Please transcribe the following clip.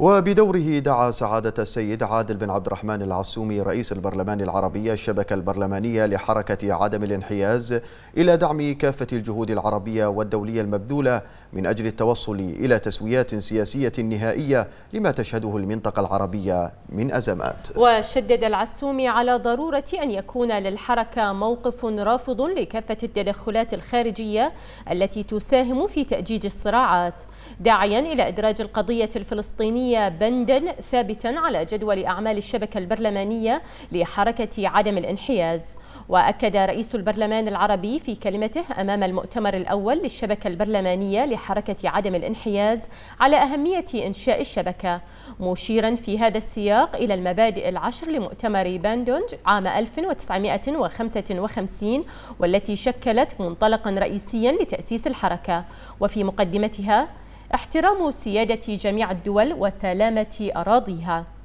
وبدوره دعا سعادة السيد عادل بن عبد الرحمن العسومي رئيس البرلمان العربي الشبكة البرلمانية لحركة عدم الانحياز إلى دعم كافة الجهود العربية والدولية المبذولة من أجل التوصل إلى تسويات سياسية نهائية لما تشهده المنطقة العربية من أزمات وشدد العسومي على ضرورة أن يكون للحركة موقف رافض لكافة التدخلات الخارجية التي تساهم في تأجيج الصراعات داعيا إلى إدراج القضية الفلسطينية البرلمانية بندا ثابتا على جدول أعمال الشبكة البرلمانية لحركة عدم الانحياز وأكد رئيس البرلمان العربي في كلمته أمام المؤتمر الأول للشبكة البرلمانية لحركة عدم الانحياز على أهمية إنشاء الشبكة مشيرا في هذا السياق إلى المبادئ العشر لمؤتمر باندونج عام 1955 والتي شكلت منطلقا رئيسيا لتأسيس الحركة وفي مقدمتها احترام سيادة جميع الدول وسلامة أراضيها